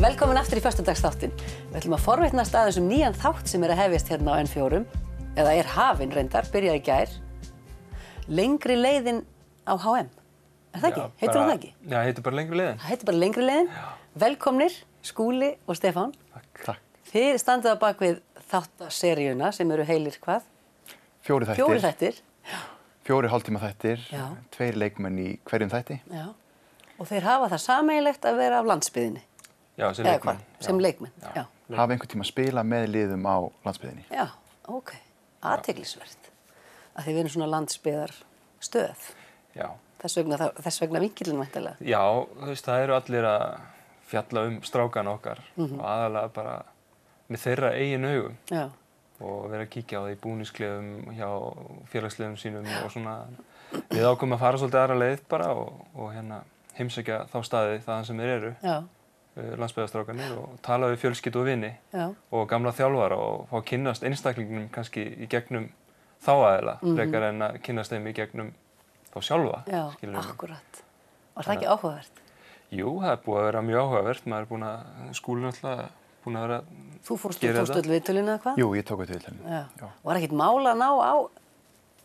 Velkomin aftur í förstundagstáttin. Við ætlum að forvitnast aðeins um nýjan þátt sem er að hefjast hérna á N4, eða er hafinn reyndar, byrjaði í gær. Lengri leiðin á HM. Er það ekki? Já, heitir bara, það ekki? Já, heitir bara lengri leiðin. Það heitir bara lengri leiðin. Já. Velkomnir, Skúli og Stefán. Takk, takk. Þið standuða bak við þáttaseríuna sem eru heilir hvað? Fjóri þættir. Fjóri þættir. Fjóri hálftíma þættir, tveir leikmenn í hverjum þætti. Já. Og þeir hafa það sameigilegt að vera af landsbyðinni. Já, sem Eða leikmenn. Hvar, sem leikmenn, já. já. Hafa einhvern tíma að spila með liðum á landsbyðinni. Já, ok. Aðteglisvert. Að þið verðum svona landsbyðar stöð. Já. Þess vegna, vegna vinkilin mættilega. Já, þú veist, það eru allir að fjalla um strákan okkar mm -hmm. og aðalega bara með þeirra eigin augum. Já. Og vera að kíkja á því búnisklefum hjá félagslegum sínum já. og svona við ákomum að fara svolítið aðra leið bara og, og hérna heimsækja þá staði þaðan sem þeir eru. Já. Eh, landsbyðastrákanir og tala við fjölskytt og vini Já. og gamla þjálfara og fá að kynast einstaklingunum kannski í gegnum þá aðeila mm -hmm. frekar en að kynast þeim í gegnum þá sjálfa. Já, akkurat. Var það ekki áhugavert? Jú, það er búið að vera mjög áhugavert. Maður er búin að skúlinu alltaf búin að vera að gera þetta. Þú fórstu öll viðtölinu eða hvað? Jú, ég tók viðtölinu. Var ekkit mála að ná á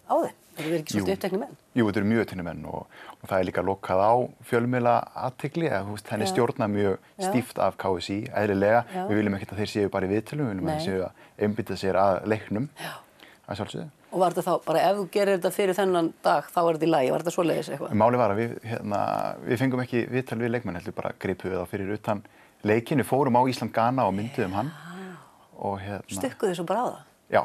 á þeim? Það eru ekki svolítið upptekni menn? Jú, þetta eru mjög upptekni menn og, og það er líka lokað á fjölmjöla aðtikli, þannig stjórna mjög stíft af KSI, eðlilega. Já. Við viljum ekkert að þeir séu bara í viðtölu, við viljum að þeir séu að einbita sér að leiknum. Já. Það er svolítið. Og var þetta þá, bara ef þú gerir þetta fyrir þennan dag, þá er þetta í lagi, var þetta svo leiðis eitthvað? Máli var að við, hérna, við fengum ekki viðtöl við leikmenn, heldur bara gripuð á fyrir utan leikinu, fórum á Ísland Ghana og mynduðum hann. Og, hérna, Stukkuðu þessu bara á það? Já.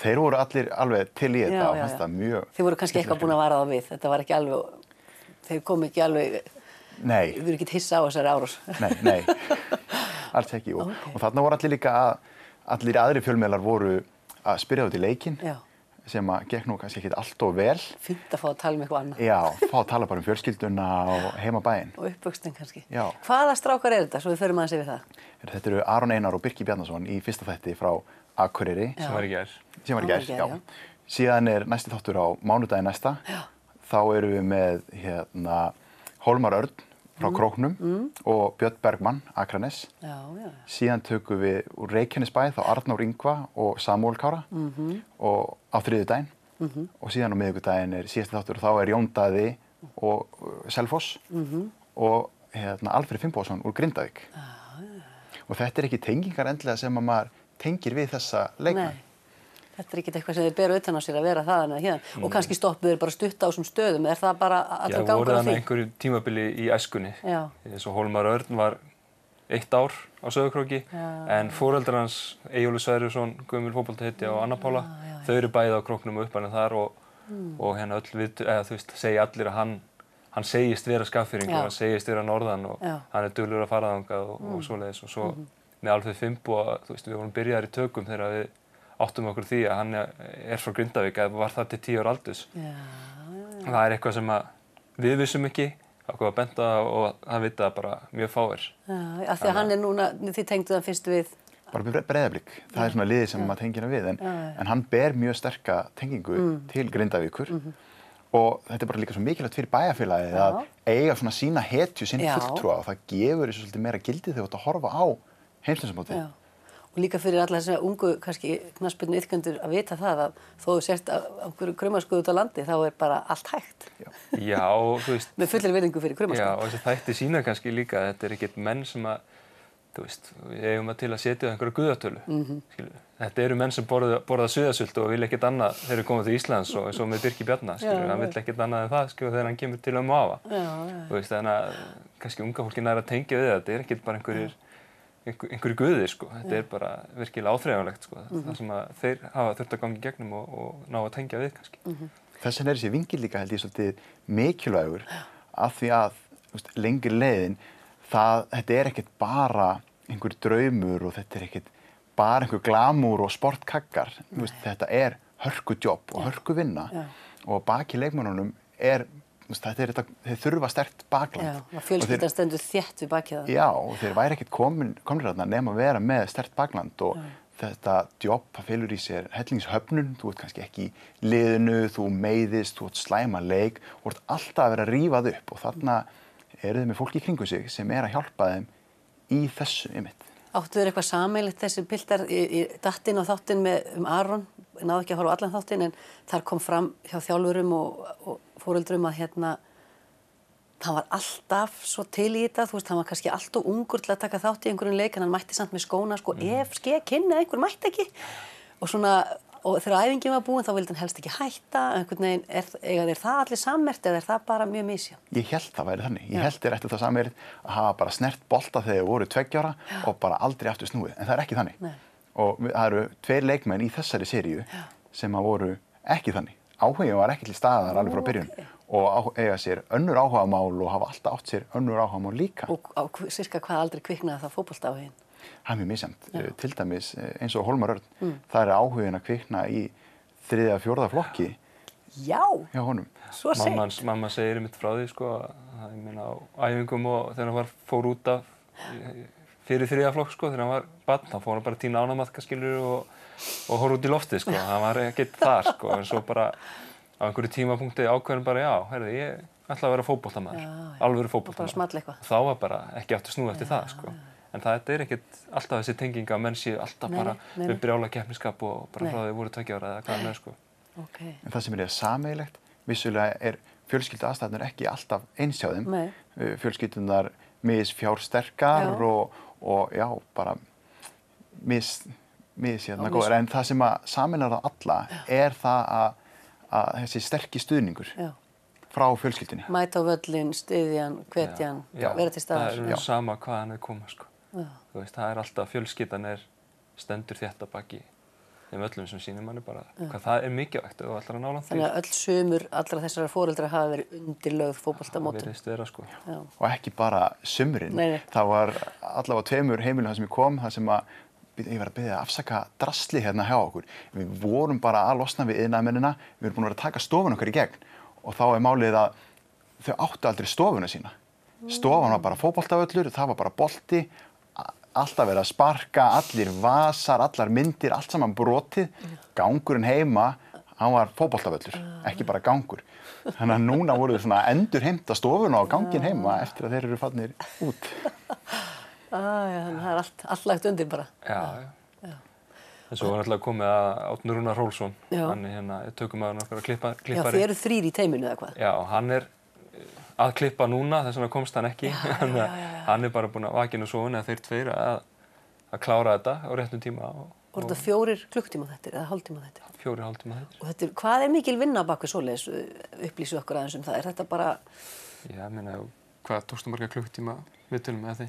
Þeir voru allir alveg til í þetta og fannst það mjög... Þeir voru kannski eitthvað búin að vara það við, þetta var ekki alveg... Þeir komi ekki alveg... Nei. Þeir voru ekki hissa á þessari árós. Nei, nei, alls ekki. Og, okay. og þarna voru allir líka að... Allir aðri fjölmjölar voru að spyrja út í leikin Já. sem að gekk nú kannski ekki allt og vel. Fynd að fá að tala um eitthvað annað. Já, fá að tala bara um fjölskylduna og heimabæin. Og uppvöxtin kannski. Já. Hvaða strákar er þetta? Svo við Akureyri sem var í gerð sem var í gerð, já síðan er næsti þáttur á mánudagin næsta já. þá eru við með hérna Holmar Örn frá mm. Króknum mm. og Björn Bergmann, Akranes já, já. síðan tökum við úr Reykjanesbæð þá Arnór Yngva og Samúl Kára mm -hmm. og á þriðu dagin -hmm. og síðan á miðugudagin er síðast þáttur og þá er Jón Daði og uh, Selfoss -hmm. og hérna Alfred Fimboðsson úr Grindavík ah, og þetta er ekki tengingar endilega sem að maður tengir við þessa leikmenn. Þetta er ekkert eitthvað sem þeir beru utan á sér að vera það en að hérna mm. og kannski mm. stoppuður bara stutt á þessum stöðum, er það bara allra gangur á því? Já, voru þannig einhverju tímabili í æskunni, eins og Holmar Örn var eitt ár á söðurkróki en fóröldar hans, Ejjólu Sverjusson, Guðmur Fópaldahitti og Anna Pála, já, já, þau eru bæði á króknum og uppan en þar og, mm. og hérna öll við, eða þú veist, segja allir að hann, hann segist vera skaffyringu, hann segist vera norðan og já. hann er dölur að faraðangað og, mm. og hmm. svoleiðis og svo hmm með alveg fimpu og veist, við vorum byrjaðar í tökum þegar við áttum okkur því að hann er frá Grindavík eða var það til tíur aldus yeah. það er eitthvað sem við vissum ekki okkur að benda og það vita bara mjög fáir yeah, að Því að hann er núna, þið tengdu það fyrst við bara með breðablík, það yeah. er svona liði sem maður tengir hann við en, en hann ber mjög sterka tengingu mm. til Grindavíkur mm -hmm. og þetta er bara líka svo mikilvægt fyrir bæjarfélagið að eiga svona sína hetju, sína fulltrúa og það gefur þessu svolítið meira gildi þegar þú ætti að horfa á heimslansamóti. Og líka fyrir alla þess að ungu, kannski knaspinu ytkendur að vita það að þó þú sért á hverju krömmarskuðu út á landi þá er bara allt hægt. Já, já þú veist. Með fullir verðingu fyrir krömmarskuðu. Já, og þess að það eftir sína kannski líka að þetta er ekkert menn sem að, þú veist, við eigum að til að setja einhverju guðartölu, mm -hmm. Þetta eru menn sem borða, borða suðasöld og vil ekkert annað þegar þeir komið til Íslands og eins og með Birki Bjarnar, skilur, hann vil ekkert annað en það, skilur, þegar hann kemur til að mafa. Þannig að kannski unga fólkin er að tengja við þetta, þetta er ekkert bara einhverjir einhver, einhverju guði sko. Þetta er bara virkilega áþreifanlegt sko. Mm -hmm. Það mhm. sem að þeir hafa þurft að gangi gegnum og, og ná að tengja við kannski. Mm -hmm. Þess vegna er þessi vingil líka held ég svolítið mikilvægur af því að veist, lengir leiðin það, þetta er ekkert bara einhverjur draumur og þetta er ekkert bara einhver glamúr og sportkakkar. Veist, þetta er hörku jobb og hörku vinna Já. og baki leikmannunum er þetta er þetta, þeir þurfa stert bakland. Já, og fjölskyldar stendur þétt við bakjaðan. Já, og þeir væri ekkert komnir að nefna að vera með stert bakland og já. þetta jobb, það fylgur í sér hellingshöfnun, þú ert kannski ekki í liðinu, þú meiðist, þú ert slæma leik, þú ert alltaf að vera rífað upp og þarna eru þau með fólki í kringu sig sem er að hjálpa þeim í þessu ymitt áttuður eitthvað samælitt þessi pildar í, í dattinn og þáttinn með um Aron, náðu ekki að horfa á allan þáttinn en þar kom fram hjá þjálfurum og, og fóröldrum að hérna það var alltaf svo til í þetta, þú veist, það var kannski alltaf ungur til að taka þátt í einhverjum leik en hann mætti samt með skóna, sko, mm. ef skekinn eða einhver mætti ekki og svona og þegar æfingin var búin þá vildi hann helst ekki hætta einhvern veginn, er, eða er það allir sammert eða er það bara mjög misja? Ég held það væri þannig, ég held þér eftir það sammert að hafa bara snert bolta þegar þið voru tveggjára og bara aldrei aftur snúið, en það er ekki þannig Nei. og það eru tveir leikmenn í þessari sériu sem að voru ekki þannig áhugin var ekki til staðar alveg frá byrjun okay. og eiga sér önnur áhugamál og hafa alltaf átt sér önnur áhugamál líka Og á, sirka hvað aldrei kviknaði það fókbalt áhugin? það er mjög misjæmt. Eh, til dæmis eh, eins og Holmar Örn, mm. það er áhugin að kvikna í þriðja, fjórða flokki. Já, Já svo segt. Mamma segir um þetta frá því sko að það er minna á æfingum og þegar hann var fór út af eh, fyrir þriðja flokk sko, þegar hann var barn, þá fór hann bara tína ánamatka skilur og, og horf út í lofti sko, það var ekkert þar sko, en svo bara á einhverju tímapunkti ákveðin bara já, herði ég ætla að vera fókbóltamæður, alveg fókbóltamæður. Þá var bara ekki aftur snúið eftir já, það sko. Já en það er ekkert alltaf þessi tenginga að menn séu alltaf nei, bara nei, við brjála keppniskap og bara frá því voru tökjára eða hvað með sko. Okay. En það sem er sammeilegt, vissulega er fjölskyldu aðstæðnir ekki alltaf einsjáðum, uh, fjölskyldunar mis fjársterkar já. Og, og já, bara mis, mis hérna góður, en það sem að sammeilar á alla já. er það að, að þessi sterkir stuðningur já frá fjölskyldinni. Mæta á völlin, stiðjan, hvetjan, vera til staðar. Það er um sama hvaðan við komum sko. Veist, það er alltaf, fjölskyttan er stendur þetta baki þeim öllum sem sínir manni bara Já. hvað það er mikilvægt og allra nálan því. Þannig að öll sömur allra þessara fóröldra hafa verið undirlaugð fókbaltamótum. Það veriðst vera sko. Já. Og ekki bara sömurinn. Það var allavega tveimur heimilum það sem ég kom það sem að ég var að byrja að afsaka drasli hérna hjá okkur. Við vorum bara að losna við yðnaðmennina, við erum búin að vera að taka stofun okkar í gegn og þá er málið að þau áttu aldrei stofuna sína. Mm. Stofan var bara fókbaltavöllur, það var bara bolti, alltaf verið að sparka, allir vasar, allar myndir, allt saman brotið. Gangurinn heima, hann var fókbóltaföllur, ekki bara gangur. Þannig að núna voru þau svona endur heimta stofuna á gangin heima eftir að þeir eru fannir út. Ah, já, það er allt, allt lagt undir bara. Já, já. já. En svo var alltaf komið að Átnur Rúnar Rólsson, hann er hérna tökumæðurinn okkar að klippa, klippa. Já, þið eru þrýr í teiminu eða hvað? Já, hann er eh, að klippa núna þess vegna komst hann ekki þannig að hann er bara búin að vakina og sofuna þeir tveir að, að klára þetta á réttum tíma og, og Voru þetta fjórir klukktíma þetta eða hálftíma þetta? Fjórir hálftíma þetta. Og þetta, hvað er mikil vinna baka svoleiðis upplýsu okkur aðeins um það? Er þetta bara... Já, minna, hvað tókstum marga klukktíma við tölum með því?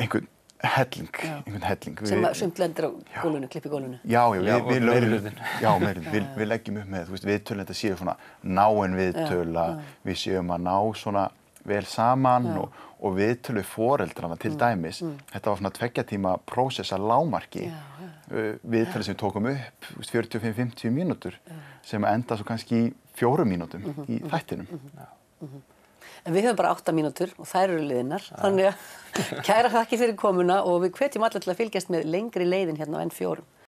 Einhvern Helling, já. einhvern helling. Sem að sumt lendir á gólunu, klippi gólunu. Já, já, já við, við, lögum, já, við, við leggjum upp með þetta, við tölum þetta séu svona náen viðtöla, við séum að ná svona vel saman og, og viðtölu foreldrana til mm. dæmis. Mm. Þetta var svona tveggjartíma prósessa lámarki, uh, viðtölu sem við tókum upp 45-50 mínútur sem enda svo kannski í fjórum mínútum mm -hmm, í mhm, þættinum. -hmm. En við höfum bara 8 mínútur og þær eru liðinar. Ja. Þannig að kæra þakki fyrir komuna og við hvetjum allir til að fylgjast með lengri leiðin hérna á N4.